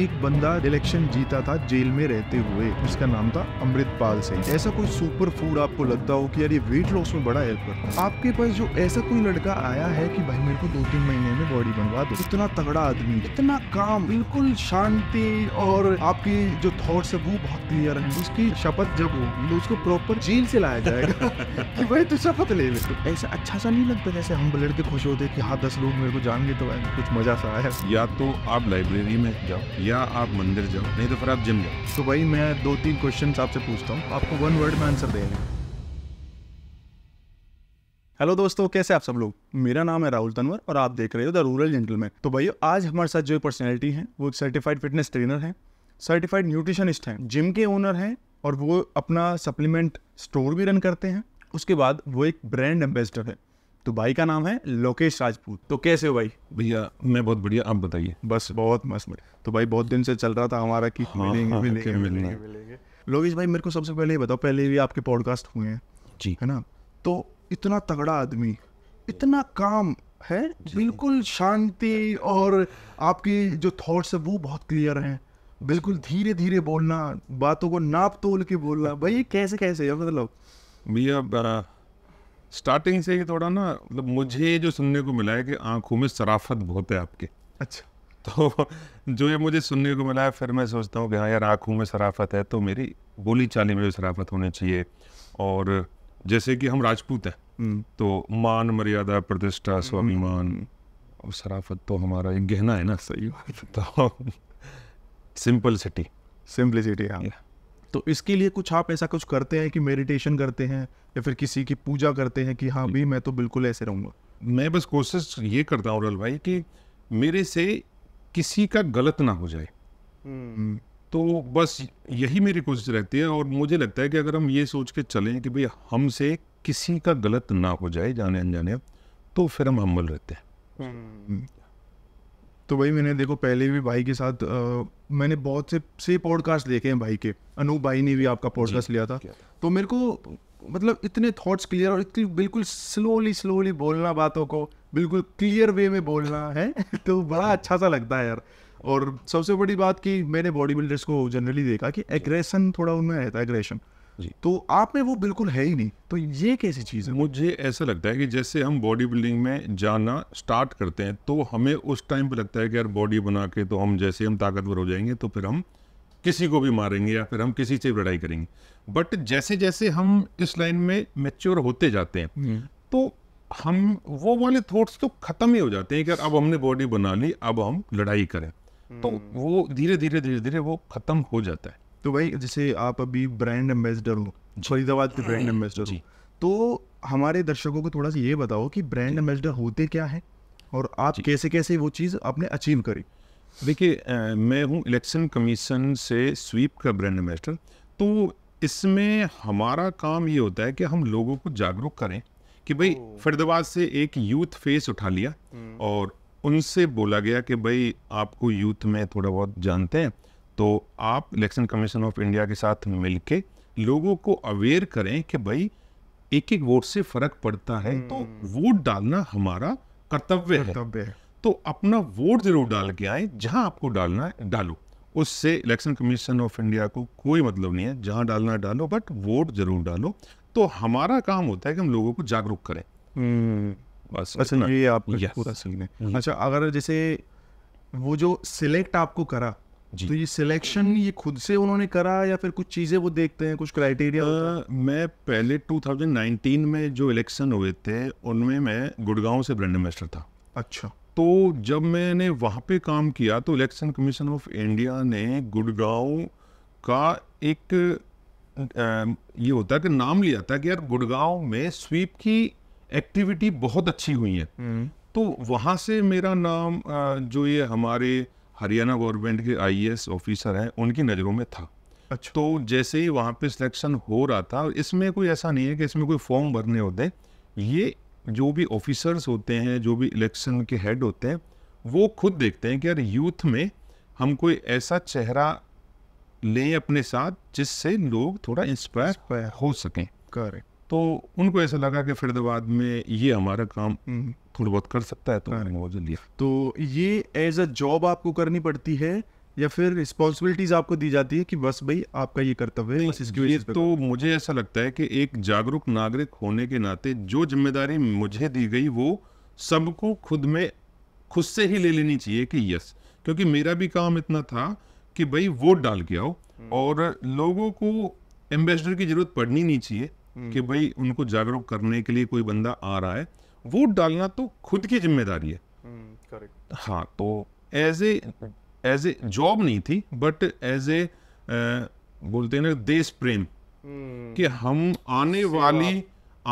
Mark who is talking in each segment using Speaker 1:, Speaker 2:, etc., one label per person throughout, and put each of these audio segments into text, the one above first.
Speaker 1: एक बंदा इलेक्शन जीता था जेल में रहते हुए उसका नाम था अमृतपाल सिंह ऐसा कोई सुपर फूड आपको लगता हो कि यार ये वेट लॉस में बड़ा हेल्प करता है आपके पास जो ऐसा कोई लड़का आया है कि भाई मेरे को दो तीन महीने में बॉडी बनवा दो इतना तगड़ा आदमी इतना काम बिल्कुल शांति और आपके जो थॉट्स है वो बहुत क्लियर है उसकी शपथ जब होगी तो उसको प्रॉपर जेल से लाया जाएगा कि भाई तू शपथ ले ऐसा अच्छा सा नहीं लगता जैसे हम लड़के खुश होते कि हाँ दस लोग मेरे को गए तो कुछ मजा सा आया
Speaker 2: या तो आप लाइब्रेरी में जाओ या
Speaker 1: आप मंदिर जाओ नहीं तो फिर आप जिम जाओ तो भाई मैं दो तीन क्वेश्चन आपसे पूछता हूँ आपको वन वर्ड में आंसर देंगे हेलो दोस्तों कैसे आप सब लोग मेरा नाम है राहुल तनवर और आप देख रहे हो द रूरल जेंटलमैन तो भाई आज हमारे साथ जो पर्सनैलिटी है वो एक सर्टिफाइड फिटनेस ट्रेनर है सर्टिफाइड न्यूट्रिशनिस्ट हैं जिम के ओनर हैं और वो अपना सप्लीमेंट स्टोर भी रन करते हैं उसके बाद वो एक ब्रांड एम्बेसडर है तो भाई का नाम है लोकेश राजपूत तो कैसे हो भाई भैया मैं बहुत बढ़िया आप बताइए बस बहुत मस्त बढ़िया तो भाई बहुत दिन से चल रहा था हमारा कि हाँ, मिलेंगे, हाँ, मिलेंगे, मिलेंगे, मिलेंगे लोकेश भाई मेरे को सबसे पहले ये बताओ पहले भी आपके पॉडकास्ट हुए हैं जी है ना तो इतना तगड़ा आदमी इतना काम है बिल्कुल शांति और आपके जो थॉट्स है वो बहुत क्लियर हैं बिल्कुल धीरे धीरे बोलना बातों को नाप तोल के बोलना भाई कैसे कैसे है मतलब
Speaker 2: भैया स्टार्टिंग से ही थोड़ा ना मतलब मुझे जो सुनने को मिला है कि आंखों में सराफत बहुत है आपके अच्छा तो जो ये मुझे सुनने को मिला है फिर मैं सोचता हूँ कि हाँ यार आँखों में सराफत है तो मेरी बोली चाली में भी सराफत होनी चाहिए और जैसे कि हम राजपूत हैं हम्म। तो मान मर्यादा प्रतिष्ठा हम्म। स्वाभिमान और सराफत तो हमारा एक गहना है ना सही बात तो
Speaker 1: सिंपल सिटी सिंपलिसिटी हाँ तो इसके लिए कुछ आप ऐसा कुछ करते हैं कि मेडिटेशन करते हैं या फिर किसी की पूजा करते हैं कि हाँ भाई मैं तो बिल्कुल ऐसे रहूँगा मैं बस कोशिश ये करता हूँ रल भाई कि मेरे से किसी का गलत ना हो जाए हम्म। हम्म,
Speaker 2: तो बस यही मेरी कोशिश रहती है और मुझे लगता है कि अगर हम ये सोच के चलें कि भाई हमसे किसी का गलत ना हो जाए जाने अनजाने तो फिर हम हम्बल रहते हैं हम्म।
Speaker 1: तो भाई मैंने देखो पहले भी भाई के साथ आ, मैंने बहुत से से पॉडकास्ट देखे हैं भाई के अनूप भाई ने भी आपका पॉडकास्ट लिया था तो मेरे को मतलब इतने थॉट्स क्लियर और इतनी बिल्कुल स्लोली स्लोली बोलना बातों को बिल्कुल क्लियर वे में बोलना है तो बड़ा अच्छा सा लगता है यार और सबसे बड़ी बात कि मैंने बॉडी बिल्डर्स को जनरली देखा कि एग्रेशन थोड़ा उनमें रहता है एग्रेशन तो आप में वो बिल्कुल है ही नहीं तो ये कैसी चीज़ है मुझे
Speaker 2: ऐसा लगता है कि जैसे हम बॉडी बिल्डिंग में जाना स्टार्ट करते हैं तो हमें उस टाइम पर लगता है कि यार बॉडी बना के तो हम जैसे हम ताकतवर हो जाएंगे तो फिर हम किसी को भी मारेंगे या फिर हम किसी से लड़ाई करेंगे बट जैसे जैसे हम इस लाइन में मेच्योर होते जाते हैं हम्म। तो हम वो वाले थॉट्स तो ख़त्म ही हो जाते हैं कि अब हमने बॉडी बना ली अब हम लड़ाई करें हम्म।
Speaker 1: तो वो धीरे धीरे धीरे धीरे वो ख़त्म हो जाता है तो भाई जैसे आप अभी ब्रांड एम्बेसडर हो फरीदाबाद के ब्रांड एम्बेसडर हो तो हमारे दर्शकों को थोड़ा सा ये बताओ कि ब्रांड एम्बेसडर होते क्या है और आप कैसे कैसे वो चीज़ आपने अचीव करी देखिए मैं हूँ
Speaker 2: इलेक्शन कमीशन से स्वीप का ब्रांड एम्बेसडर तो इसमें हमारा काम ये होता है कि हम लोगों को जागरूक करें कि भाई फरीदाबाद से एक यूथ फेस उठा लिया हम्म। और उनसे बोला गया कि भाई आपको यूथ में थोड़ा बहुत जानते हैं तो आप इलेक्शन कमीशन ऑफ इंडिया के साथ मिल लोगों को अवेयर करें कि भाई एक एक वोट से फर्क पड़ता है तो हम्म। वोट डालना हमारा कर्तव्य है है तो अपना वोट जरूर डाल के आए जहां आपको डालना है डालो उससे इलेक्शन कमीशन ऑफ इंडिया को कोई मतलब नहीं है जहां डालना डालो बट वोट जरूर डालो तो हमारा काम होता है कि हम लोगों को जागरूक करें हम्म। बस ये
Speaker 1: आप पूरा हम्म। अच्छा अगर जैसे वो जो सिलेक्ट आपको करा तो ये सिलेक्शन ये खुद से उन्होंने करा या फिर कुछ चीज़ें वो देखते हैं कुछ क्राइटेरिया uh, मैं
Speaker 2: पहले 2019 में जो इलेक्शन हुए थे उनमें मैं गुड़गांव से ब्रांड एम्बेसडर
Speaker 1: था अच्छा
Speaker 2: तो जब मैंने वहाँ पे काम किया तो इलेक्शन कमीशन ऑफ इंडिया ने गुड़गांव का एक आ, ये होता है कि नाम लिया था कि यार गुड़गांव में स्वीप की एक्टिविटी बहुत अच्छी हुई है हम्म। तो वहाँ से मेरा नाम जो ये हमारे हरियाणा गवर्नमेंट के आई ऑफिसर हैं उनकी नज़रों में था अच्छा तो जैसे ही वहाँ पे सिलेक्शन हो रहा था इसमें कोई ऐसा नहीं है कि इसमें कोई फॉर्म भरने होते ये जो भी ऑफिसर्स होते हैं जो भी इलेक्शन के हेड होते हैं वो खुद देखते हैं कि यार यूथ में हम कोई ऐसा चेहरा लें अपने साथ जिससे लोग थोड़ा इंस्पायर हो
Speaker 1: सकें करें
Speaker 2: तो उनको ऐसा लगा कि फरीदाबाद में ये हमारा काम हम्म। थोड़ा बहुत
Speaker 1: कर सकता है तो उन्होंने लिया तो ये एज अ जॉब आपको करनी पड़ती है या फिर रिस्पॉन्सिबिलिटीज आपको दी जाती है कि बस भाई आपका ये कर्तव्य है बस इसकी वजह तो
Speaker 2: मुझे ऐसा लगता है कि एक जागरूक नागरिक होने के नाते जो जिम्मेदारी मुझे दी गई वो सबको खुद में खुद से ही ले लेनी चाहिए कि यस क्योंकि मेरा भी काम इतना था कि भाई वोट डाल के आओ हम्म। और लोगों को एम्बेसडर की जरूरत पड़नी नहीं चाहिए कि भाई उनको जागरूक करने के लिए कोई बंदा आ रहा है वोट डालना तो खुद की जिम्मेदारी है
Speaker 1: करेक्ट
Speaker 2: हम्म, हाँ तो as a as a job नहीं थी बट एज ए बोलते हैं ना देश प्रेम
Speaker 1: हम्म। कि
Speaker 2: हम आने वाली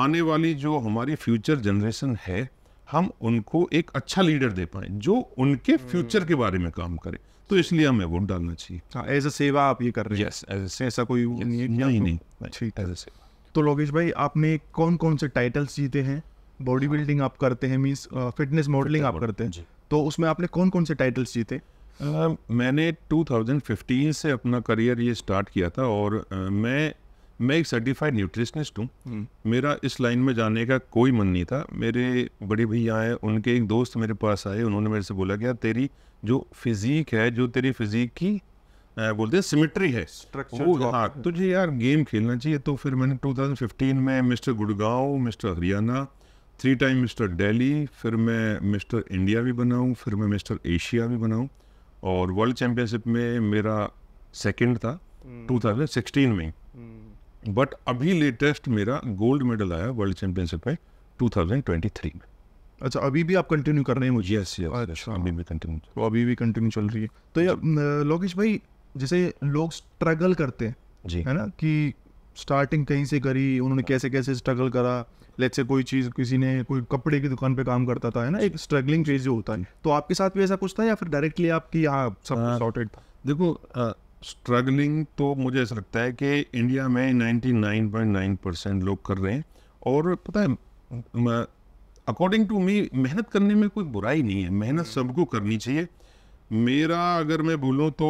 Speaker 2: आने वाली जो हमारी फ्यूचर जनरेशन है हम उनको एक अच्छा लीडर दे पाए जो उनके फ्यूचर हम्म। के बारे में काम करे तो इसलिए हमें वोट डालना
Speaker 1: चाहिए हाँ एज अ सेवा आप ये कर रहे हैं yes, ऐसा कोई नहीं नहीं ठीक एज अ सेवा तो लोकेश भाई आपने कौन कौन से टाइटल्स जीते हैं बॉडी बिल्डिंग आप करते हैं मीन्स फिटनेस मॉडलिंग आप करते हैं तो उसमें आपने कौन कौन से टाइटल्स जीते Uh, मैंने
Speaker 2: 2015 से अपना करियर ये स्टार्ट किया था और uh, मैं मैं एक सर्टिफाइड न्यूट्रिशनिस्ट हूँ हम्म। मेरा इस लाइन में जाने का कोई मन नहीं था मेरे बड़े भैया आए उनके एक दोस्त मेरे पास आए उन्होंने मेरे से बोला कि यार तेरी जो फिज़ीक है जो तेरी फिज़ीक की बोलते हैं सिमिट्री है स्ट्रक्चर हाँ तुझे यार गेम खेलना चाहिए तो फिर मैंने 2015 में mister Gurgaon mister Haryana three time mister Delhi फिर मैं मिस्टर इंडिया भी बनाऊँ फिर मैं मिस्टर एशिया भी बनाऊँ और वर्ल्ड चैम्पियनशिप में मेरा सेकेंड था टू हम्म। में बट हम्म। अभी लेटेस्ट मेरा गोल्ड मेडल आया वर्ल्ड चैम्पियनशिप में टू में अच्छा अभी भी आप
Speaker 1: कंटिन्यू कर रहे हैं मुझे यस यस अच्छा अभी भी कंटिन्यू तो अभी भी कंटिन्यू चल रही है तो यार लोकेश भाई जैसे लोग स्ट्रगल करते हैं जी है ना कि स्टार्टिंग कहीं से करी उन्होंने कैसे कैसे स्ट्रगल करा लेट से कोई चीज़ किसी ने कोई कपड़े की दुकान पे काम करता था है ना एक स्ट्रगलिंग चीज़ जो होता है तो आपके साथ भी ऐसा कुछ था या फिर डायरेक्टली आपकी यहाँ सब सॉर्टेड था
Speaker 2: देखो स्ट्रगलिंग तो मुझे ऐसा लगता है कि इंडिया में नाइन्टी परसेंट लोग कर रहे हैं और पता है अकॉर्डिंग टू मी मेहनत करने में कोई बुराई नहीं है मेहनत हम्म। सबको करनी चाहिए मेरा अगर मैं बोलूँ तो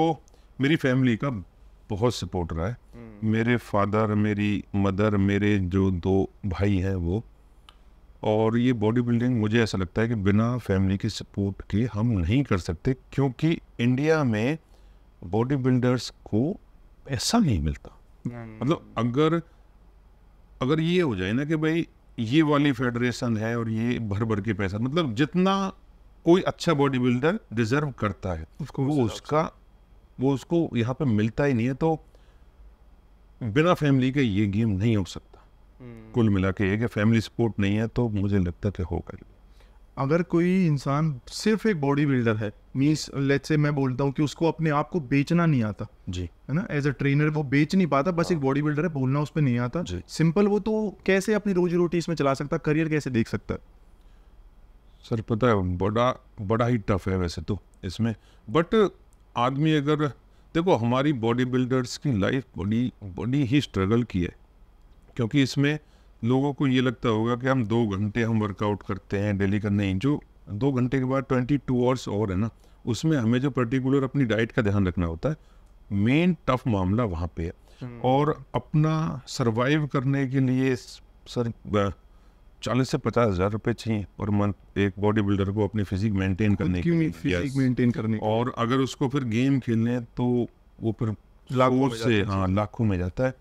Speaker 2: मेरी फैमिली का बहुत सपोर्ट रहा है मेरे फादर मेरी मदर मेरे जो दो भाई हैं वो और ये बॉडी बिल्डिंग मुझे ऐसा लगता है कि बिना फैमिली के सपोर्ट के हम नहीं कर सकते क्योंकि इंडिया में बॉडी बिल्डर्स को पैसा नहीं मिलता हम्म। मतलब अगर अगर ये हो जाए ना कि भाई ये वाली फेडरेशन है और ये भर भर के पैसा मतलब जितना कोई अच्छा बॉडी बिल्डर डिजर्व करता है वो उसका वो उसको यहाँ पे मिलता ही नहीं है तो बिना फैमिली के ये गेम नहीं हो सकता
Speaker 1: hmm.
Speaker 2: कुल मिला के ये फैमिली सपोर्ट नहीं है तो मुझे लगता है कि होगा
Speaker 1: अगर कोई इंसान सिर्फ एक बॉडी बिल्डर है मीन्स लेट से मैं बोलता हूँ कि उसको अपने आप को बेचना नहीं आता जी है ना एज अ ट्रेनर वो बेच नहीं पाता बस एक बॉडी हाँ। बिल्डर है बोलना उस पर नहीं आता जी सिंपल वो तो कैसे अपनी रोजी रोटी इसमें चला सकता करियर कैसे देख सकता है सर
Speaker 2: पता है बड़ा बड़ा ही टफ है वैसे तो इसमें बट आदमी अगर देखो हमारी बॉडी बिल्डर्स की लाइफ बड़ी बड़ी ही स्ट्रगल की है क्योंकि इसमें लोगों को ये लगता होगा कि हम दो घंटे हम वर्कआउट करते हैं डेली का नहीं जो दो घंटे के बाद ट्वेंटी टू आवर्स और है ना उसमें हमें जो पर्टिकुलर अपनी डाइट का ध्यान रखना होता है मेन टफ मामला वहाँ पे है हम्म। और अपना सरवाइव करने के लिए सर चालीस से पचास हज़ार रुपए चाहिए पर मंथ एक बॉडी बिल्डर को अपनी फिजिक मेंटेन करने की फिजिक मेंटेन करने और अगर उसको फिर गेम खेलने तो वो फिर लाखों से हाँ लाखों में जाता है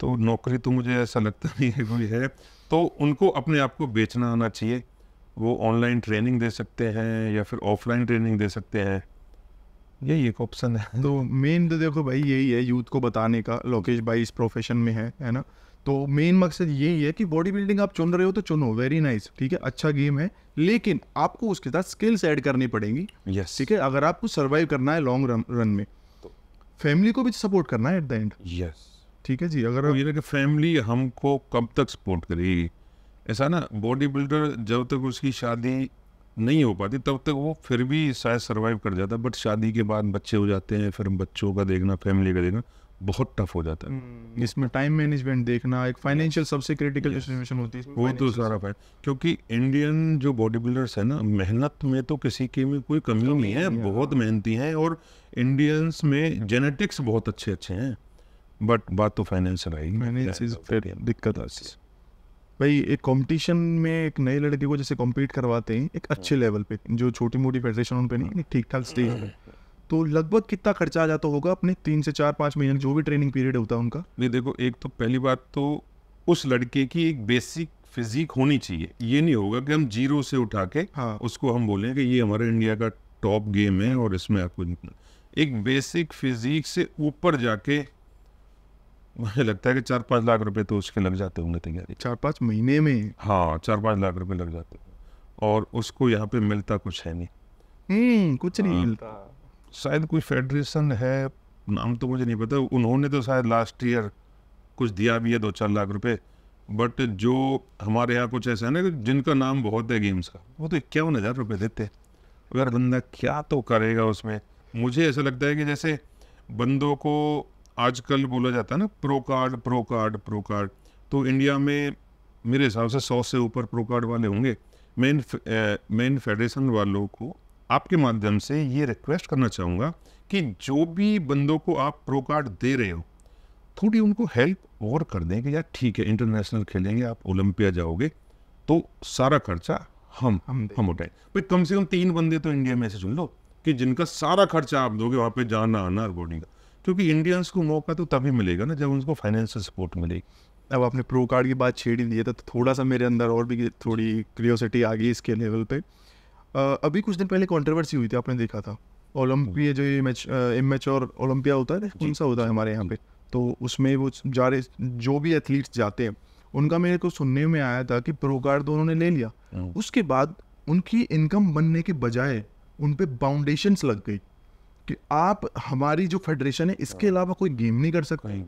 Speaker 2: तो नौकरी तो मुझे ऐसा लगता नहीं है कोई है तो उनको अपने आप को बेचना आना चाहिए वो ऑनलाइन
Speaker 1: ट्रेनिंग दे सकते हैं या फिर ऑफलाइन ट्रेनिंग दे सकते हैं यही एक ऑप्शन है तो मेन तो देखो भाई यही है यूथ को बताने का लोकेश भाई इस प्रोफेशन में है है ना तो मेन मकसद यही है कि बॉडी बिल्डिंग आप चुन रहे हो तो चुनो वेरी नाइस ठीक है अच्छा गेम है लेकिन आपको उसके साथ स्किल्स ऐड करनी पड़ेंगी यस yes. ठीक है अगर आपको सर्वाइव करना है लॉन्ग रन में तो फैमिली को भी सपोर्ट करना है एट द एंड यस ठीक है जी अगर तो ये कि फैमिली
Speaker 2: हमको कब तक सपोर्ट करेगी ऐसा ना बॉडी बिल्डर जब तक उसकी शादी नहीं हो पाती तब तक वो फिर भी शायद सर्वाइव कर जाता बट शादी के बाद बच्चे हो जाते हैं फिर बच्चों का देखना फैमिली का देखना बहुत टफ हो जाता
Speaker 1: है hmm. इसमें टाइम मैनेजमेंट देखना एक फाइनेंशियल सबसे क्रिटिकल yes. सिचुएशन होती है वो तो
Speaker 2: सारा फायदा क्योंकि इंडियन जो बॉडी बिल्डर्स है ना मेहनत में तो किसी की में कोई कमी नहीं है बहुत हाँ। मेहनती हैं और इंडियंस में जेनेटिक्स बहुत अच्छे अच्छे हैं बट बात तो फाइनेंशियल आएगी
Speaker 1: दिक्कत आती भाई एक कंपटीशन में एक नए लड़के को जैसे कॉम्पीट करवाते हैं एक अच्छे लेवल हाँ। पे जो छोटी मोटी फेडरेशन उन पर नहीं ठीक ठाक स्टेज तो लगभग कितना खर्चा आ जाता होगा अपने तीन से चार पाँच महीने जो भी ट्रेनिंग पीरियड होता है उनका
Speaker 2: नहीं देखो एक तो पहली बात तो उस लड़के की एक बेसिक फिजिक होनी चाहिए ये नहीं होगा कि हम जीरो से उठा के हाँ उसको हम बोलें कि ये हमारे इंडिया का टॉप गेम है और इसमें आपको एक बेसिक फिजिक से ऊपर जाके मुझे लगता है कि चार पाँच लाख रुपए तो उसके लग जाते होंगे तैयारी चार पाँच महीने में हाँ चार पाँच लाख रुपए लग जाते और उसको यहाँ पे मिलता कुछ है नहीं हम्म, कुछ नहीं हाँ। मिलता शायद कोई फेडरेशन है नाम तो मुझे नहीं पता उन्होंने तो शायद लास्ट ईयर कुछ दिया भी है दो चार लाख रुपए बट जो हमारे यहाँ कुछ ऐसा है ना जिनका नाम बहुत है गेम्स का वो तो इक्यावन हज़ार रुपये देते हैं अगर बंदा क्या तो करेगा उसमें मुझे ऐसा लगता है कि जैसे बंदों को आजकल बोला जाता है ना pro card pro card pro card तो इंडिया में मेरे हिसाब से सौ से ऊपर प्रो कार्ड वाले होंगे मेन मेन फेडरेशन वालों को आपके माध्यम से ये रिक्वेस्ट करना चाहूँगा कि जो भी बंदों को आप प्रो कार्ड दे रहे हो थोड़ी उनको हेल्प और कर दें कि यार ठीक है इंटरनेशनल खेलेंगे आप ओलंपिया जाओगे तो सारा खर्चा हम हम हम उठाए भाई कम से कम तीन बंदे तो इंडिया में से चुन लो कि जिनका सारा खर्चा आप दोगे वहाँ पे जाना आना
Speaker 1: और बोर्डिंग का क्योंकि इंडियंस को मौका तो तभी मिलेगा ना जब उनको फाइनेंशियल सपोर्ट मिलेगी अब आपने प्रो कार्ड की बात छेड़ ही दी है तो थोड़ा सा मेरे अंदर और भी थोड़ी क्रियोसिटी आ गई इसके लेवल पर अभी कुछ दिन पहले कॉन्ट्रोवर्सी हुई थी आपने देखा था ओलंपिया हम्म। जो मैच एम मैच और ओलंपिया होता है कौन सा होता है हमारे यहाँ पे तो उसमें वो जा रहे जो भी एथलीट्स जाते हैं उनका मेरे को सुनने में आया था कि प्रो कार्ड तो उन्होंने ले लिया हाँ। उसके बाद उनकी इनकम बनने के बजाय उन पर बाउंडेशन लग गई कि आप हमारी जो फेडरेशन है इसके हाँ। अलावा कोई गेम नहीं कर सकते नहीं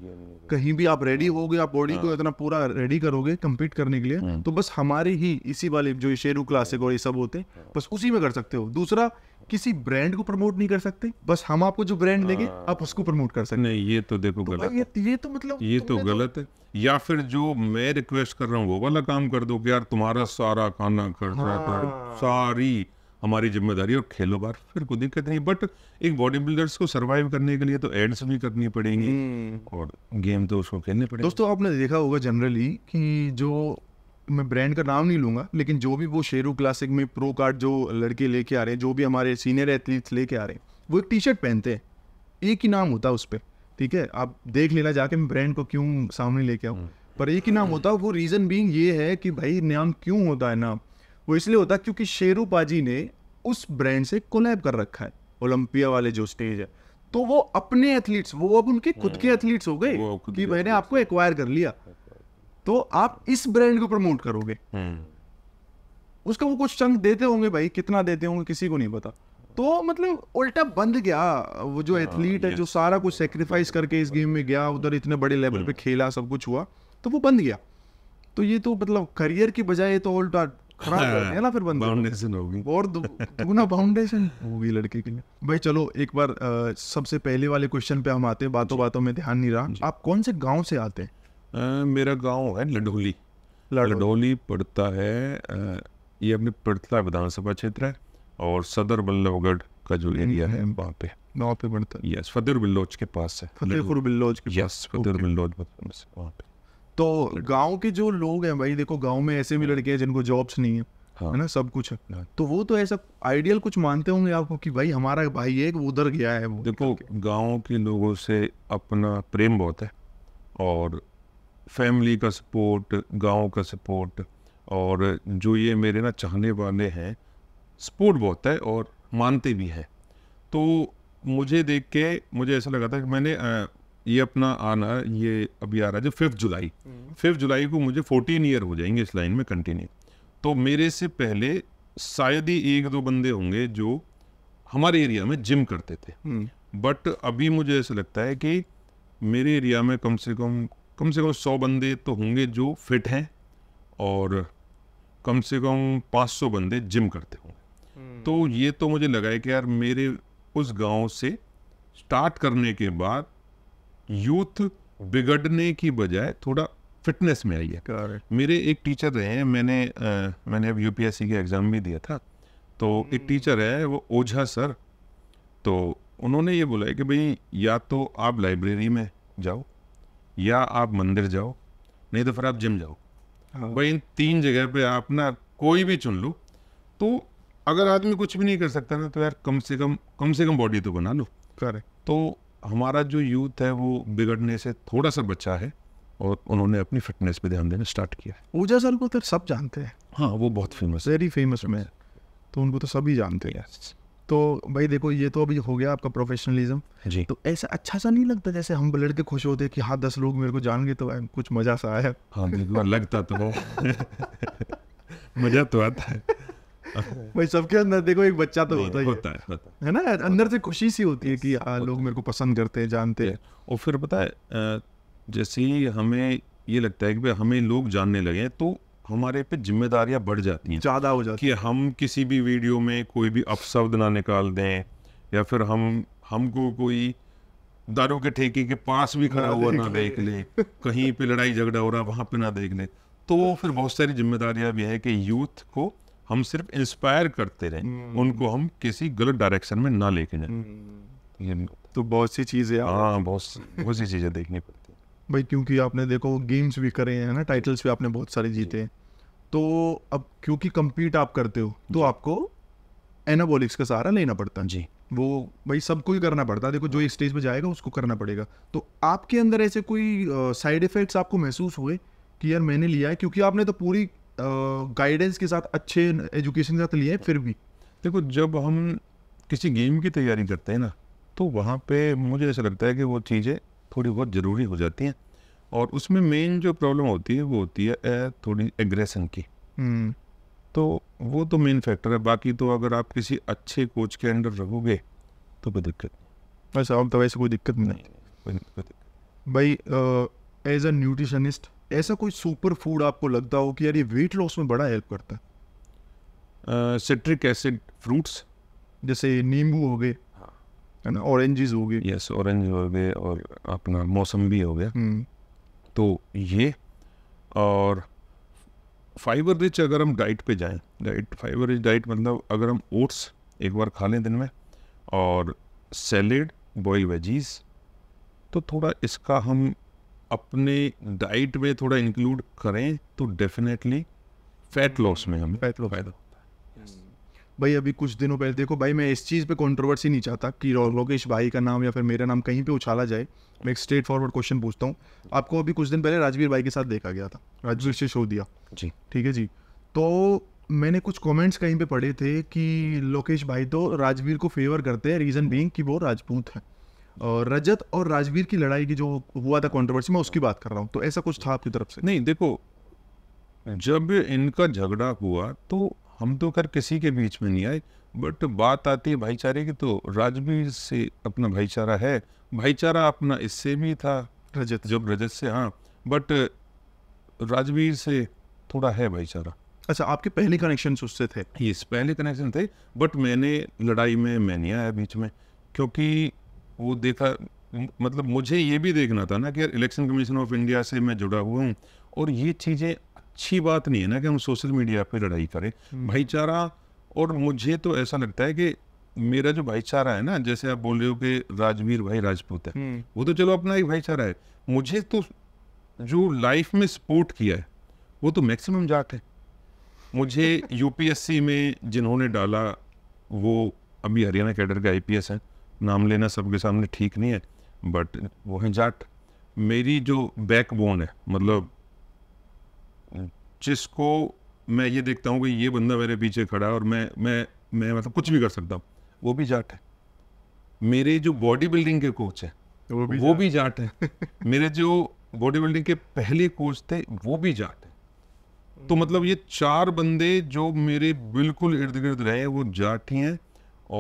Speaker 1: कहीं भी आप रेडी हो गए आप बॉडी को हाँ। इतना पूरा रेडी करोगे कम्पीट करने के लिए हाँ। तो बस हमारे ही इसी वाले जो शेरू क्लासिक और ये सब होते बस उसी में कर सकते हो दूसरा किसी ब्रांड को प्रमोट नहीं कर सकते बस हम आपको जो ब्रांड देंगे आप उसको प्रमोट कर सकते नहीं ये तो देखो तो गलत ये, ये तो मतलब ये तो गलत है या फिर जो
Speaker 2: मैं रिक्वेस्ट कर रहा हूँ वो वाला काम कर दो कि यार तुम्हारा सारा खाना खर्चा हाँ। सारी हमारी जिम्मेदारी और खेलो बार फिर कोई दिक्कत नहीं बट एक बॉडी बिल्डर्स को सरवाइव करने
Speaker 1: के लिए तो एड्स भी करनी पड़ेंगी हम्म। और गेम तो उसको खेलने पड़ेंगे दोस्तों आपने देखा होगा जनरली कि जो मैं ब्रांड का नाम नहीं लूंगा लेकिन जो भी वो शेरू क्लासिक में प्रो कार्ड जो लड़के लेके आ रहे हैं जो भी हमारे सीनियर एथलीट्स लेके आ रहे हैं वो एक टी शर्ट पहनते हैं एक ही नाम होता है उस पर ठीक है आप देख लेना जाके मैं ब्रांड को क्यों सामने लेके आऊँ हम्म। पर एक ही नाम होता है वो रीज़न बींग ये है कि भाई नाम क्यों होता है नाम वो इसलिए होता है क्योंकि शेरू पाजी ने उस ब्रांड से कोलैब कर रखा है ओलंपिया वाले जो स्टेज है तो वो अपने एथलीट्स वो अब उनके खुद के एथलीट्स हम्म। हो गए कि मैंने आपको एक्वायर कर लिया तो आप इस ब्रांड को प्रमोट करोगे हम्म। उसका वो कुछ चंक देते होंगे भाई कितना देते होंगे किसी को नहीं पता तो मतलब उल्टा बंद गया वो जो एथलीट हाँ, है जो तो सारा कुछ सेक्रीफाइस करके इस गेम में गया उधर इतने बड़े लेवल पे हम्म। खेला सब कुछ हुआ तो वो बंद गया तो ये तो मतलब करियर की बजाय तो उल्टा बातों बातों में ध्यान नहीं रहा आप कौन से से आते हैं मेरा
Speaker 2: है लडोली लडोली पड़ता है ये अपने पड़तला विधानसभा क्षेत्र है और सदर बल्लभगढ़ का जो एरिया है हम्म। वहाँ पे वहाँ पे पड़ता है यस फतेहपुर बिल्लोच के पास है फतेहपुर बिल्लोच के यस फतेहपुर बिल्लोच मतलब वहाँ पे
Speaker 1: तो गांव के जो लोग हैं भाई देखो गांव में ऐसे भी हाँ। लड़के हैं जिनको जॉब्स नहीं है हाँ। है ना सब कुछ है हाँ। तो वो तो ऐसा आइडियल कुछ मानते होंगे आपको कि भाई हमारा भाई एक उधर गया है वो देखो गांव
Speaker 2: के लोगों से अपना प्रेम बहुत है और फैमिली का सपोर्ट गांव का सपोर्ट और जो ये मेरे ना चाहने वाले हैं सपोर्ट बहुत है और मानते भी हैं तो मुझे देख के मुझे ऐसा लगा था कि मैंने ये अपना आना ये अभी आ रहा है जो फिफ्थ जुलाई फिफ्थ जुलाई को मुझे फोर्टीन ईयर हो जाएंगे इस लाइन में कंटिन्यू तो मेरे से पहले शायद ही एक दो बंदे होंगे जो हमारे एरिया में जिम करते थे बट हम्म। अभी मुझे ऐसा लगता है कि मेरे एरिया में कम से कम कम से कम सौ बंदे तो होंगे जो फिट हैं और कम से कम पाँच सौ बंदे जिम करते होंगे हम्म। तो ये तो मुझे लगा है कि यार मेरे उस गांव से स्टार्ट करने के बाद यूथ बिगड़ने की बजाय थोड़ा फिटनेस में आई है मेरे एक टीचर रहे हैं मैंने आ, मैंने अब यूपीएससी का एग्ज़ाम भी दिया था तो एक हम्म। टीचर है वो ओझा सर तो उन्होंने ये बोला है कि भाई या तो आप लाइब्रेरी में जाओ या आप मंदिर जाओ नहीं तो फिर आप जिम जाओ हाँ। भाई इन तीन जगह पे आप ना कोई भी चुन लो तो अगर आदमी कुछ भी नहीं कर सकता ना तो यार कम से कम कम से कम बॉडी तो बना लो करेक्ट तो हमारा जो यूथ है वो बिगड़ने से थोड़ा सा बचा है और उन्होंने अपनी फिटनेस पे
Speaker 1: ध्यान देना स्टार्ट किया है ऊर्जा सर को तो सब जानते हैं हाँ वो बहुत फेमस वेरी फेमस में तो उनको तो सभी जानते हैं yes. तो भाई देखो ये तो अभी हो गया आपका प्रोफेशनलिज्म जी तो ऐसा अच्छा सा नहीं लगता जैसे हम लड़के खुश होते कि हाँ दस लोग मेरे को जान गए तो कुछ मज़ा सा आया हाँ
Speaker 2: लगता तो मज़ा तो आता है भाई सबके अंदर देखो एक बच्चा तो होता ही होता है
Speaker 1: है ना अंदर से खुशी सी होती है कि हाँ लोग मेरे को पसंद करते हैं जानते हैं और फिर पता
Speaker 2: है जैसे ही हमें ये लगता है कि भाई हमें लोग जानने लगे तो हमारे पे जिम्मेदारियां बढ़ जाती हैं ज़्यादा हो जाती है कि हम किसी भी वीडियो में कोई भी अपशब्द ना निकाल दें या फिर हम हमको कोई दारू के ठेके के पास भी खड़ा हुआ ना देख ले कहीं पे लड़ाई झगड़ा हो रहा वहां पे ना देख ले तो फिर बहुत सारी जिम्मेदारियां भी है कि यूथ को हम सिर्फ इंस्पायर करते रहें हम्म। उनको हम किसी गलत डायरेक्शन में ना लेके जाए हम्म। तो बहुत सी चीज़ें हाँ बहुत बहुत सी चीज़ें देखनी पड़ती है
Speaker 1: भाई क्योंकि आपने देखो गेम्स भी करे हैं ना टाइटल्स भी आपने बहुत सारे जीते हैं तो अब क्योंकि कम्पीट आप करते हो तो आपको एनाबोलिक्स का सहारा लेना पड़ता है जी वो भाई सबको ही करना पड़ता है देखो जो स्टेज पर जाएगा उसको करना पड़ेगा तो आपके अंदर ऐसे कोई साइड इफ़ेक्ट्स आपको महसूस हुए कि यार मैंने लिया है क्योंकि आपने तो पूरी गाइडेंस के साथ अच्छे एजुकेशन के साथ लिए फिर भी देखो जब हम किसी गेम की तैयारी करते हैं ना तो वहाँ पे मुझे
Speaker 2: ऐसा लगता है कि वो चीज़ें थोड़ी बहुत ज़रूरी हो जाती हैं और उसमें मेन जो प्रॉब्लम होती है वो होती है थोड़ी एग्रेसन की हम्म। तो वो तो मेन फैक्टर है बाकी
Speaker 1: तो अगर आप किसी अच्छे कोच के अंडर रहोगे तो कोई दिक्कत नहीं वैसे अच्छा, हम तो वैसे कोई दिक्कत नहीं, नहीं कोई दिक्कत भाई एज अ न्यूट्रिशनिस्ट ऐसा कोई सुपर फूड आपको लगता हो कि यार ये वेट लॉस में बड़ा हेल्प करता
Speaker 2: है सिट्रिक एसिड फ्रूट्स
Speaker 1: जैसे नींबू हो गए
Speaker 2: हाँ। है ना ऑरेंजेस हो गए यस ऑरेंज हो गए और अपना मौसम्बी हो गया हम्म। तो ये और फाइबर रिच अगर हम डाइट पे जाएं डाइट फाइबर रिच डाइट मतलब अगर हम ओट्स एक बार खा लें दिन में और सैलेड बॉयल वेजीज तो थोड़ा इसका हम अपने डाइट में थोड़ा इंक्लूड करें तो डेफिनेटली फैट लॉस में हमें फैट लॉस फायदा हम्म।
Speaker 1: भाई अभी कुछ दिनों पहले देखो भाई मैं इस चीज़ पे कंट्रोवर्सी नहीं चाहता कि लोकेश भाई का नाम या फिर मेरा नाम कहीं पे उछाला जाए मैं एक स्ट्रेट फॉरवर्ड क्वेश्चन पूछता हूँ आपको अभी कुछ दिन पहले राजवीर भाई के साथ देखा गया था राजवीर से शो दिया जी ठीक है जी तो मैंने कुछ कमेंट्स कहीं पे पढ़े थे कि लोकेश भाई तो राजवीर को फेवर करते हैं रीज़न बींग कि वो राजपूत हैं और रजत और राजवीर की लड़ाई की जो हुआ था कॉन्ट्रोवर्सी मैं उसकी बात कर रहा हूँ तो ऐसा कुछ था आपकी तरफ से नहीं देखो जब इनका झगड़ा हुआ तो हम तो खैर किसी के बीच
Speaker 2: में नहीं आए बट बात आती है भाईचारे की तो राजवीर से अपना भाईचारा है भाईचारा अपना इससे भी था रजत जब रजत से हाँ बट राजवीर से थोड़ा है भाईचारा अच्छा आपके पहले कनेक्शन उससे थे यस पहले कनेक्शन थे बट मैंने लड़ाई में मैं नहीं आया बीच में क्योंकि वो देखा मतलब मुझे ये भी देखना था ना कि इलेक्शन कमीशन ऑफ इंडिया से मैं जुड़ा हुआ हूँ और ये चीज़ें अच्छी बात नहीं है ना कि हम सोशल मीडिया पर लड़ाई करें हम्म। भाईचारा और मुझे तो ऐसा लगता है कि मेरा जो भाईचारा है ना जैसे आप बोल रहे हो कि राजवीर भाई राजपूत है हम्म। वो तो चलो अपना एक भाईचारा है मुझे तो जो लाइफ में सपोर्ट किया है वो तो मैक्सिमम जाट है मुझे यूपीएससी में जिन्होंने डाला वो अभी हरियाणा कैडर का आईपीएस है नाम लेना सबके सामने ठीक नहीं है बट वो है जाट मेरी जो बैकबोन है मतलब जिसको मैं ये देखता हूँ कि ये बंदा मेरे पीछे खड़ा है और मैं मैं मैं मतलब कुछ भी कर सकता हूँ वो भी जाट है मेरे जो बॉडी बिल्डिंग के कोच हैं वो भी वो जाट। भी जाट है मेरे जो बॉडी बिल्डिंग के पहले कोच थे वो भी जाट है तो मतलब ये चार बंदे जो मेरे बिल्कुल इर्द गिर्द रहे वो जाट ही हैं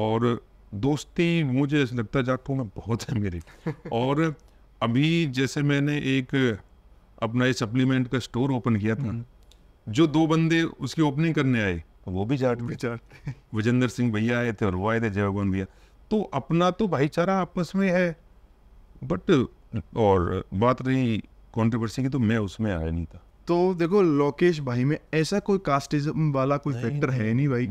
Speaker 2: और दोस्ती मुझे लगता जाटों में बहुत है मेरी और अभी जैसे मैंने एक अपना ये सप्लीमेंट का स्टोर ओपन किया था हम्म। जो दो बंदे उसकी ओपनिंग करने आए तो वो भी जाट भी जाट विजेंद्र सिंह भैया आए थे और वो आए थे जयगोन भैया तो अपना तो भाईचारा आपस में है
Speaker 1: बट और बात रही कंट्रोवर्सी की तो मैं उसमें आया नहीं था तो देखो लोकेश भाई में ऐसा कोई कास्टिज्म वाला कोई फैक्टर है नहीं भाई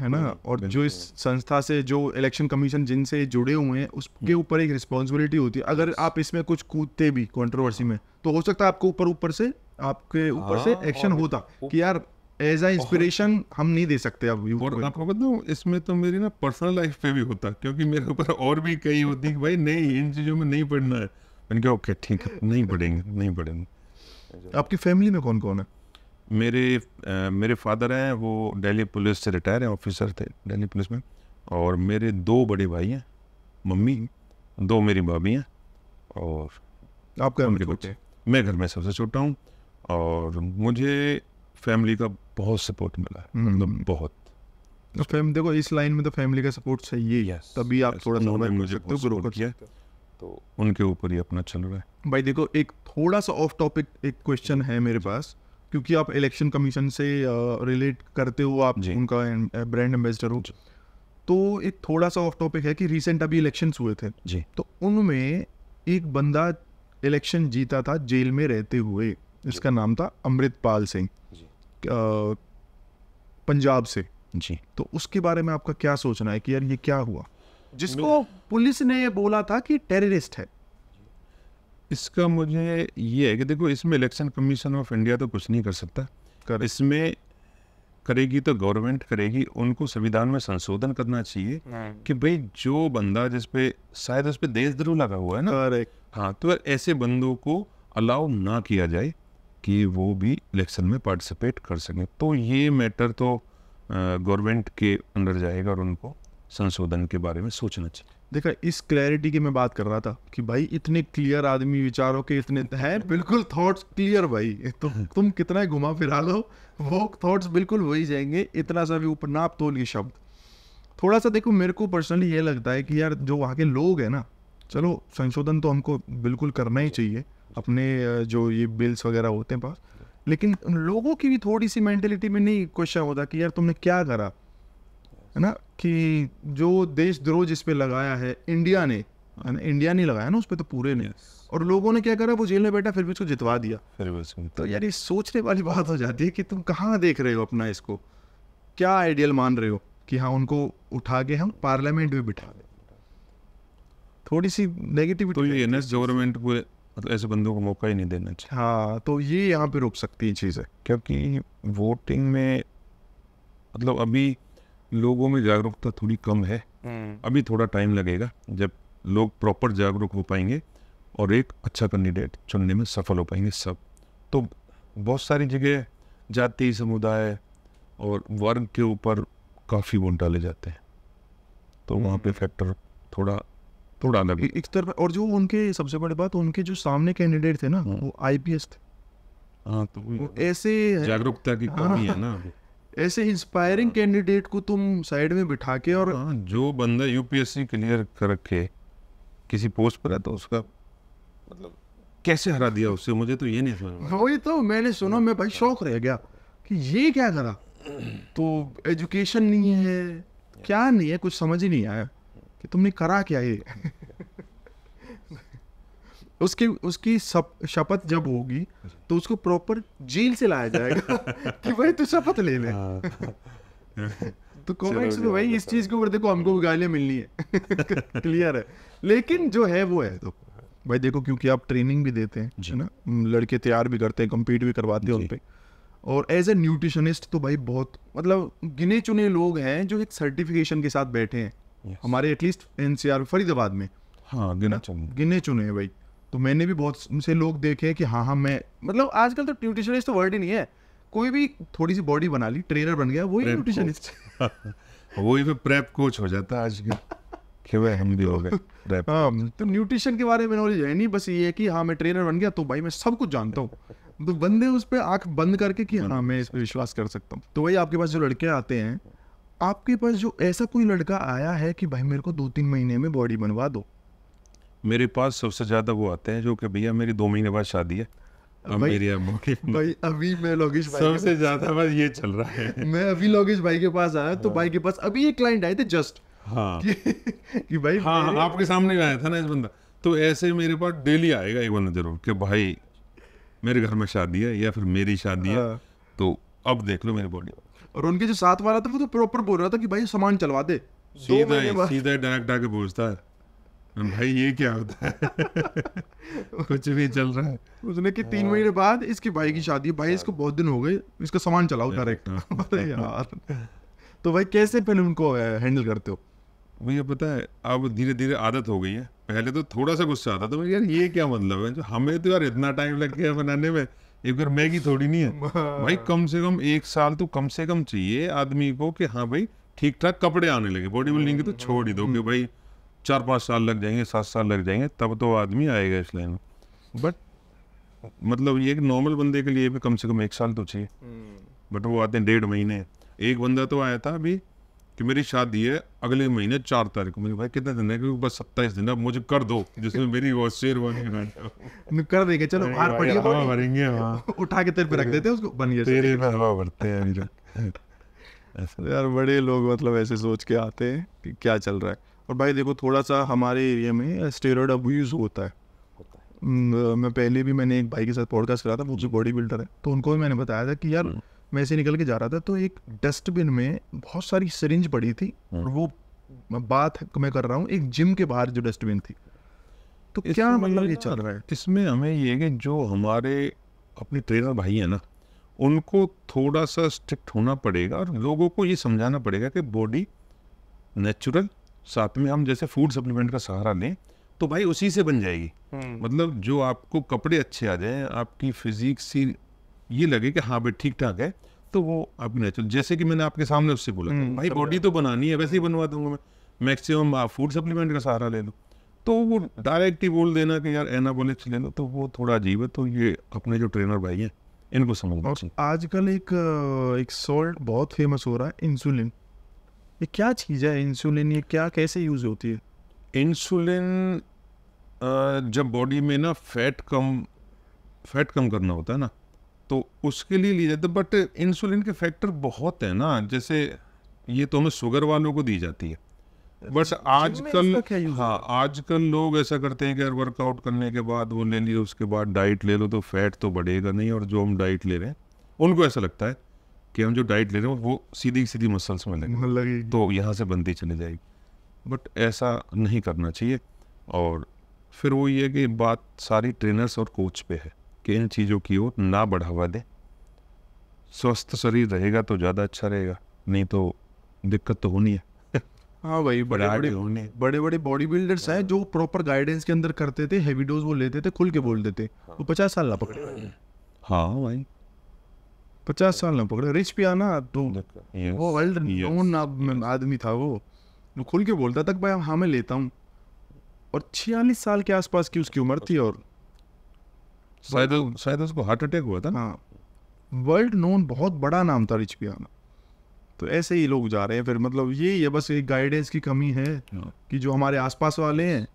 Speaker 1: है ना और जो इस संस्था से जो इलेक्शन कमीशन जिनसे जुड़े हुए हैं उसके ऊपर एक रिस्पॉन्सिबिलिटी होती है अगर आप इसमें कुछ कूदते भी कॉन्ट्रोवर्सी में तो हो सकता है आपको ऊपर ऊपर से आपके ऊपर से एक्शन हाँ, होता कि यार एज अ इंस्पिरेशन हम नहीं दे सकते अब और आपको
Speaker 2: बताऊँ इसमें तो मेरी ना पर्सनल लाइफ पे भी होता क्योंकि मेरे ऊपर और भी कई होती है भाई नहीं इन चीज़ों में नहीं पढ़ना है ओके ठीक है नहीं पढ़ेंगे नहीं पढ़ेंगे आपकी फैमिली में कौन कौन है मेरे आ, मेरे फादर हैं वो दिल्ली पुलिस से रिटायर हैं ऑफिसर थे दिल्ली पुलिस में और मेरे दो बड़े भाई हैं मम्मी दो मेरी भाभी हैं और आप घर में बच्चे मैं घर में सबसे छोटा हूँ और मुझे फैमिली का बहुत सपोर्ट मिला है हम्म। मतलब बहुत
Speaker 1: तो फैम देखो इस लाइन में तो फैमिली का सपोर्ट चाहिए है तभी आप थोड़ा सा मुझे ग्रो कर किया तो
Speaker 2: उनके ऊपर ही अपना चल रहा
Speaker 1: है भाई देखो एक थोड़ा सा ऑफ टॉपिक एक क्वेश्चन है मेरे पास क्योंकि आप इलेक्शन कमीशन से रिलेट करते हो आप उनका ब्रांड एम्बेसडर हो तो एक थोड़ा सा ऑफ टॉपिक है कि रिसेंट अभी इलेक्शन हुए थे जी तो उनमें एक बंदा इलेक्शन जीता था जेल में रहते हुए इसका नाम था अमृतपाल सिंह पंजाब से जी तो उसके बारे में आपका क्या सोचना है कि यार ये क्या हुआ जिसको पुलिस ने बोला था कि टेररिस्ट
Speaker 2: है इसका मुझे ये है कि देखो इसमें इलेक्शन कमीशन ऑफ इंडिया तो कुछ नहीं कर सकता कर इसमें करेगी तो गवर्नमेंट करेगी उनको संविधान में संशोधन करना चाहिए कि भाई जो बंदा जिसपे शायद उस पर देशद्रोह लगा हुआ है ना हाँ तो ऐसे बंदों को अलाउ ना किया जाए कि वो भी इलेक्शन में पार्टिसिपेट कर सकें तो ये मैटर तो गवर्नमेंट के अंदर जाएगा और उनको संशोधन के बारे में सोचना चाहिए
Speaker 1: देखा इस क्लैरिटी की मैं बात कर रहा था कि भाई इतने क्लियर आदमी विचारों के इतने हैं बिल्कुल थॉट्स क्लियर भाई तो तुम कितना घुमा फिरा लो वो थॉट्स बिल्कुल वही जाएंगे इतना सा भी ऊपर नाप के शब्द थोड़ा सा देखो मेरे को पर्सनली ये लगता है कि यार जो वहाँ के लोग हैं ना चलो संशोधन तो हमको बिल्कुल करना ही चाहिए अपने जो ये बिल्स वगैरह होते हैं पास लेकिन लोगों की भी थोड़ी सी मेंटेलिटी में नहीं क्वेश्चन होता कि यार तुमने क्या करा है ना कि जो देशद्रोह जिस पे लगाया है इंडिया ने इंडिया नहीं लगाया ना उस पर तो पूरे ने yes. और लोगों ने क्या करा वो जेल में बैठा फिर भी उसको जितवा दिया फिर भी तो यार ये सोचने वाली बात हो जाती है कि तुम कहाँ देख रहे हो अपना इसको क्या आइडियल मान रहे हो कि हाँ उनको उठा के हम पार्लियामेंट में बिठा दें थोड़ी सी नेगेटिविटी
Speaker 2: तो ये गवर्नमेंट को मतलब ऐसे बंदों को मौका ही नहीं देना चाहिए हाँ तो ये यहाँ पे रोक सकती है चीज़ें क्योंकि वोटिंग में मतलब अभी लोगों में जागरूकता थोड़ी कम है हम्म। अभी थोड़ा टाइम लगेगा जब लोग प्रॉपर जागरूक हो पाएंगे और एक अच्छा कैंडिडेट चुनने में सफल हो पाएंगे सब तो बहुत सारी जगह जाति समुदाय और वर्ग के ऊपर काफ़ी वोट डाले
Speaker 1: जाते हैं तो वहाँ पे फैक्टर हम्म। थोड़ा थोड़ा अलग एक तरफ और जो उनके सबसे बड़ी बात उनके जो सामने कैंडिडेट थे ना हाँ। वो आईपीएस थे हाँ तो ऐसे
Speaker 2: जागरूकता की कमी है ना हाँ।
Speaker 1: ऐसे इंस्पायरिंग हाँ। कैंडिडेट को तुम साइड में बिठा के और हाँ,
Speaker 2: जो बंदा यूपीएससी क्लियर कर रखे किसी पोस्ट पर है तो उसका मतलब कैसे हरा दिया उससे मुझे तो ये नहीं समझ
Speaker 1: वही तो मैंने सुना मैं भाई शौक रह गया कि ये क्या करा तो एजुकेशन नहीं है क्या नहीं है कुछ समझ ही नहीं आया कि तुमने करा क्या ये उसकी उसकी शपथ जब होगी तो उसको प्रॉपर जेल से लाया जाएगा कि भाई तू शपथ ले ले हाँ। तो कॉमेंट्स में तो भाई इस चीज के ऊपर देखो हमको गालियां मिलनी है क्लियर है लेकिन जो है वो है तो भाई देखो क्योंकि आप ट्रेनिंग भी देते हैं है ना लड़के तैयार भी करते हैं कम्पीट भी करवाते हैं उन पर और एज ए न्यूट्रिशनिस्ट तो भाई बहुत मतलब गिने चुने लोग हैं जो एक सर्टिफिकेशन के साथ बैठे हैं हमारे एटलीस्ट एन फरीदाबाद में हाँ गिना चुने गिने चुने हैं भाई तो मैंने भी बहुत उनसे लोग देखे कि हाँ हाँ मैं मतलब आजकल तो न्यूट्रिशनिस्ट तो वर्ड ही नहीं है कोई भी थोड़ी सी बॉडी बना ली ट्रेनर बन गया वही न्यूट्रिशनिस्ट वही फिर प्रेप कोच हो जाता आज कि हम भी हो गए हाँ, तो न्यूट्रिशन के बारे में नॉलेज है नहीं बस ये है कि हाँ मैं ट्रेनर बन गया तो भाई मैं सब कुछ जानता हूँ तो बंदे उस पर आंख बंद करके कि हाँ मैं इस पर विश्वास कर सकता हूँ तो वही आपके पास जो लड़के आते हैं आपके पास जो ऐसा कोई लड़का आया है कि भाई मेरे को दो तीन महीने में बॉडी बनवा दो
Speaker 2: मेरे पास सबसे ज़्यादा वो आते हैं जो कि भैया मेरी दो महीने बाद शादी है भाई, भाई
Speaker 1: अभी मैं लोगेश भाई सबसे ज्यादा
Speaker 2: बस ये चल रहा है
Speaker 1: मैं अभी लोगेश भाई के पास आया तो हाँ। भाई के पास अभी एक क्लाइंट आए थे जस्ट हाँ कि, कि भाई हाँ, हाँ आपके सामने आया था ना इस बंदा
Speaker 2: तो ऐसे मेरे पास डेली आएगा एक बंदा जरूर कि भाई मेरे घर में शादी है या फिर मेरी शादी है हाँ। तो अब देख लो मेरे बॉडी
Speaker 1: और उनके जो साथ वाला था वो तो प्रॉपर बोल रहा था कि भाई सामान चलवा दे सीधा
Speaker 2: सीधा डायरेक्ट आके पूछता है भाई ये क्या होता है कुछ भी चल
Speaker 1: रहा है उसने कि तीन महीने हाँ। बाद इसके भाई की शादी भाई हाँ। इसको बहुत दिन हो गए इसका सामान चलाओ डायरेक्ट हाँ। यार तो भाई कैसे फिर उनको हैंडल करते हो भैया पता है
Speaker 2: अब धीरे धीरे आदत हो गई है पहले तो थोड़ा सा गुस्सा आता था भाई यार ये क्या मतलब है जो हमें तो यार इतना टाइम लग गया बनाने में एक बार मैगी थोड़ी नहीं है भाई कम से कम एक साल तो कम से कम चाहिए आदमी को कि हाँ भाई ठीक ठाक कपड़े आने लगे बॉडी बिल्डिंग तो छोड़ ही दो भाई चार पाँच साल लग जाएंगे सात साल लग जाएंगे तब तो आदमी आएगा इस लाइन में बट मतलब ये नॉर्मल बंदे के लिए भी कम से कम एक साल तो चाहिए बट हम्म। वो आते हैं डेढ़ महीने एक बंदा तो आया था अभी कि मेरी शादी है अगले महीने चार तारीख को मुझे भाई कितने दिन है क्योंकि बस सत्ताईस दिन है मुझे कर दो जिसमें मेरी वो शेरवानी
Speaker 1: कर देंगे चलो बाहर पड़िए हवा भरेंगे हाँ। उठा के तेरे पे रख देते हैं उसको बन गया तेरे में हवा
Speaker 2: भरते हैं
Speaker 1: यार बड़े लोग मतलब ऐसे सोच के आते हैं कि क्या चल रहा है और भाई देखो थोड़ा सा हमारे एरिया में स्टेरॉयड अब्यूज़ होता है मैं पहले भी मैंने एक भाई के साथ पॉडकास्ट करा था वो जो बॉडी बिल्डर है तो उनको भी मैंने बताया था कि यार हम्म। मैं ऐसे निकल के जा रहा था तो एक डस्टबिन में बहुत सारी सरिंज पड़ी थी और हम्म। वो बात मैं कर रहा हूँ एक जिम के बाहर जो डस्टबिन थी तो क्या मतलब, मतलब ये चल रहा है इसमें हमें ये कि जो हमारे अपने ट्रेनर भाई हैं ना
Speaker 2: उनको थोड़ा सा स्ट्रिक्ट होना पड़ेगा और लोगों को ये समझाना पड़ेगा कि बॉडी नेचुरल साथ में हम जैसे फूड सप्लीमेंट का सहारा लें तो भाई उसी से बन जाएगी हम्म। मतलब जो आपको कपड़े अच्छे आ जाए आपकी फिजिक्स सी ये लगे कि हाँ भाई ठीक ठाक है तो वो आपकी नेचुरल जैसे कि मैंने आपके सामने उससे बोला हम्म, भाई बॉडी तो बनानी है वैसे ही बनवा दूंगा मैं मैक्सिमम आप फूड सप्लीमेंट का सहारा ले लो तो वो डायरेक्ट ही बोल देना कि यार एना बोले ले लो तो वो थोड़ा अजीब है तो ये अपने जो ट्रेनर भाई हैं इनको समझ
Speaker 1: आजकल एक एक सॉल्ट बहुत फेमस हो रहा है इंसुलिन ये क्या चीज़ है इंसुलिन ये क्या कैसे यूज़ होती है इंसुलिन
Speaker 2: जब बॉडी में ना फैट कम फैट कम करना होता है ना तो उसके लिए ली जाती है बट इंसुलिन के फैक्टर बहुत है ना जैसे ये तो हमें शुगर वालों को दी जाती है अच्छा, बस आजकल हाँ आजकल लोग ऐसा करते हैं कि अगर वर्कआउट करने के बाद वो ले लिए उसके बाद डाइट ले लो तो फैट तो बढ़ेगा नहीं और जो हम डाइट ले रहे हैं उनको ऐसा लगता है कि हम जो डाइट ले रहे हैं वो सीधी सीधी मसल्स में लगेगी तो यहाँ से बनती चली जाएगी बट ऐसा नहीं करना चाहिए और फिर वो ये कि बात सारी ट्रेनर्स और कोच पे है कि इन चीज़ों की ओर ना बढ़ावा दें स्वस्थ शरीर रहेगा तो ज़्यादा अच्छा रहेगा नहीं तो दिक्कत तो होनी है
Speaker 1: हाँ भाई बड़े बड़े बड़े बड़े बॉडी बिल्डर्स हैं जो प्रॉपर गाइडेंस के अंदर करते थे हैवी डोज वो लेते थे खुल के बोल देते वो पचास साल ना पकड़े हाँ भाई पचास साल में पकड़े रिच भी आना तो वो वर्ल्ड आदमी था वो वो खुल के बोलता तक भाई हाँ मैं लेता हूँ और छियालीस साल के आसपास की उसकी उम्र थी और शायद शायद उसको हार्ट अटैक हुआ था ना वर्ल्ड हाँ। नोन बहुत बड़ा नाम था रिच पियाना तो ऐसे ही लोग जा रहे हैं फिर मतलब ये ही है बस एक गाइडेंस की कमी है हाँ। कि जो हमारे आसपास वाले हैं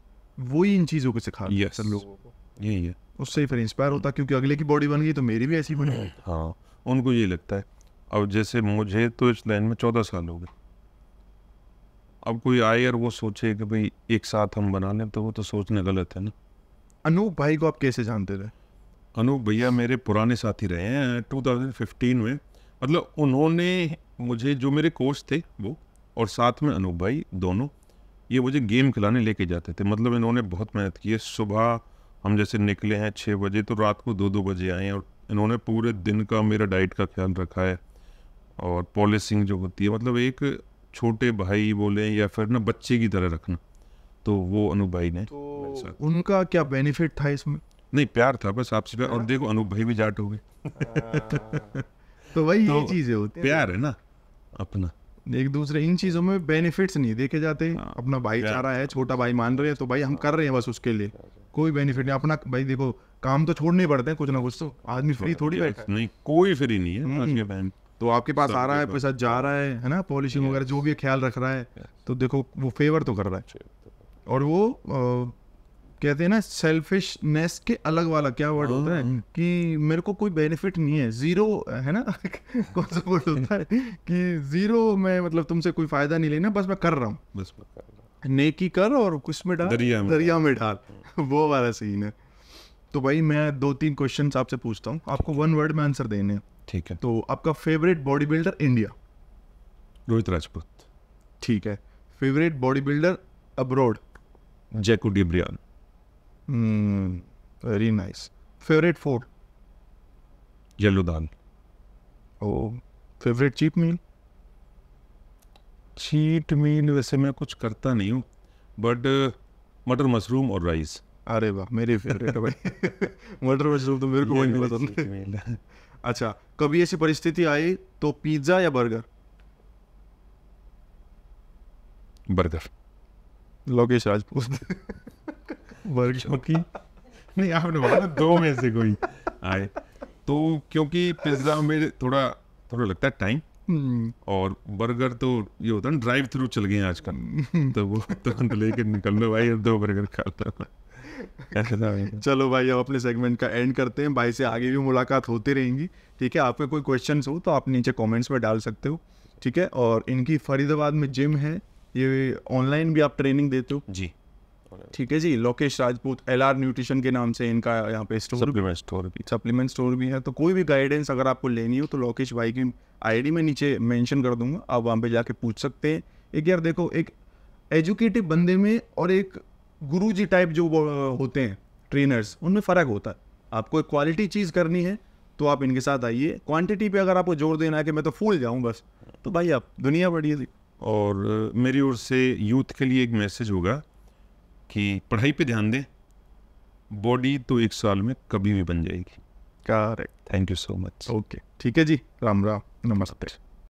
Speaker 1: वो ही इन चीज़ों को सिखा रहे हैं yes. लोगों को यही है उससे ही फिर इंस्पायर होता क्योंकि अगले की बॉडी बन गई तो मेरी भी ऐसी बनी
Speaker 2: हाँ उनको ये लगता है अब जैसे मुझे तो इस लाइन में चौदह साल हो गए अब कोई आए और वो सोचे कि भाई एक साथ हम बना लें तो वो तो सोचना गलत है ना अनूप भाई को आप कैसे जानते रहे अनूप भैया मेरे पुराने साथी रहे हैं टू में मतलब उन्होंने मुझे जो मेरे कोच थे वो और साथ में अनूप भाई दोनों ये मुझे गेम खिलाने लेके जाते थे मतलब इन्होंने बहुत मेहनत की है सुबह हम जैसे निकले हैं छः बजे तो रात को दो दो बजे आए और इन्होंने पूरे दिन का मेरा डाइट का ख्याल रखा है और पॉलिसिंग जो होती है मतलब एक छोटे भाई बोले या फिर ना बच्चे की तरह रखना तो वो अनूप भाई ने तो
Speaker 1: उनका क्या बेनिफिट था इसमें
Speaker 2: नहीं प्यार था बस आपसे प्यार और देखो अनूप भाई भी जाट हो गए
Speaker 1: तो वही तो ये चीजें होती प्यार है ना अपना एक दूसरे इन चीजों में बेनिफिट्स नहीं देखे जाते हाँ, अपना भाईचारा है छोटा भाई मान रहे हैं तो भाई हम कर रहे हैं बस उसके लिए अच्छा, अच्छा। कोई बेनिफिट नहीं अपना भाई देखो काम तो छोड़ने पड़ते हैं कुछ ना कुछ तो आदमी फ्री थोड़ी बैठा नहीं कोई फ्री नहीं है हम्म। तो आपके पास आ रहा है पैसा जा रहा है है ना पॉलिशिंग वगैरह जो भी ख्याल रख रहा है तो देखो वो फेवर तो कर रहा है और वो कहते हैं ना सेल्फिशनेस के अलग वाला क्या वर्ड होता है हाँ। कि मेरे को कोई बेनिफिट नहीं है जीरो है ना कौन सा वर्ड होता है कि जीरो मैं मतलब तुमसे कोई फायदा नहीं लेना बस मैं कर रहा हूँ नेकी कर और कुछ में डाल दरिया में डाल वो वाला सीन है तो भाई मैं दो तीन क्वेश्चन आपसे पूछता हूँ आपको वन वर्ड में आंसर देने हैं ठीक है तो आपका favourite body builder India Rohit Rajput ठीक है favourite body builder abroad Jaco de Bruyn very nice favourite फोर येलो ओ favourite cheat meal cheat
Speaker 2: meal वैसे मैं कुछ करता नहीं हूँ बट uh, मटर मशरूम और राइस अरे
Speaker 1: वाह मेरे फेवरेट है भाई मटर मशरूम तो मेरे को वही मिला था अच्छा कभी ऐसी परिस्थिति आई तो पिज्ज़ा या burger
Speaker 2: burger Lokesh Rajput
Speaker 1: burger अच्छा। की
Speaker 2: नहीं आपने बोला दो में से कोई आए तो क्योंकि पिज्ज़ा में थोड़ा थोड़ा लगता है टाइम हम्म। और बर्गर तो ये होता है ड्राइव थ्रू चल गए आजकल हम्म। तो वो तुरंत लेके निकलने भाई दो बर्गर खाता चलो
Speaker 1: भाई अब अपने सेगमेंट का एंड करते हैं भाई से आगे भी मुलाकात होती रहेंगी ठीक है आपके कोई क्वेश्चन हो तो आप नीचे कॉमेंट्स में डाल सकते हो ठीक है और इनकी फरीदाबाद में जिम है ये ऑनलाइन भी आप ट्रेनिंग देते हो जी ठीक है जी Lokesh Rajput L R nutrition के नाम से इनका यहाँ पे स्टोर सप्लीमेंट स्टोर भी सप्लीमेंट स्टोर भी है तो कोई भी गाइडेंस अगर आपको लेनी हो तो लोकेश भाई की आईडी में नीचे मेंशन कर दूंगा आप वहाँ पे जाके पूछ सकते हैं एक यार देखो एक एजुकेटिव बंदे में और एक गुरु जी टाइप जो होते हैं ट्रेनर्स उनमें फ़र्क होता है आपको एक क्वालिटी चीज़ करनी है तो आप इनके साथ आइए क्वांटिटी पे अगर आपको जोर देना है कि मैं तो फूल जाऊँ बस तो भाई आप दुनिया बढ़िए थी और
Speaker 2: मेरी ओर से यूथ के लिए एक मैसेज होगा कि पढ़ाई पे ध्यान दें बॉडी तो एक साल में कभी भी बन जाएगी correct thank you so much okay ठीक है जी राम राम नमस्ते